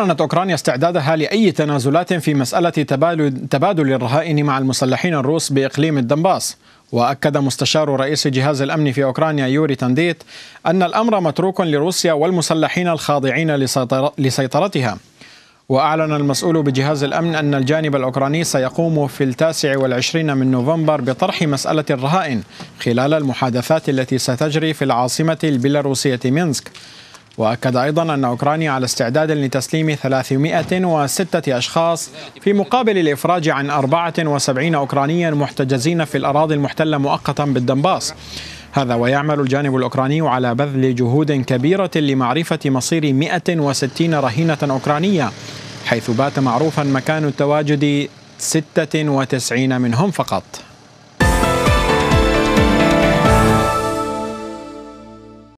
قارنت أوكرانيا استعدادها لأي تنازلات في مسألة تبادل الرهائن مع المسلحين الروس بإقليم الدنباس وأكد مستشار رئيس جهاز الأمن في أوكرانيا يوري تنديت أن الأمر متروك لروسيا والمسلحين الخاضعين لسيطرتها وأعلن المسؤول بجهاز الأمن أن الجانب الأوكراني سيقوم في التاسع والعشرين من نوفمبر بطرح مسألة الرهائن خلال المحادثات التي ستجري في العاصمة البيلاروسية مينسك وأكد أيضا أن أوكرانيا على استعداد لتسليم 306 أشخاص في مقابل الإفراج عن 74 أوكرانيا محتجزين في الأراضي المحتلة مؤقتا بالدنباس هذا ويعمل الجانب الأوكراني على بذل جهود كبيرة لمعرفة مصير 160 رهينة أوكرانية حيث بات معروفا مكان التواجد 96 منهم فقط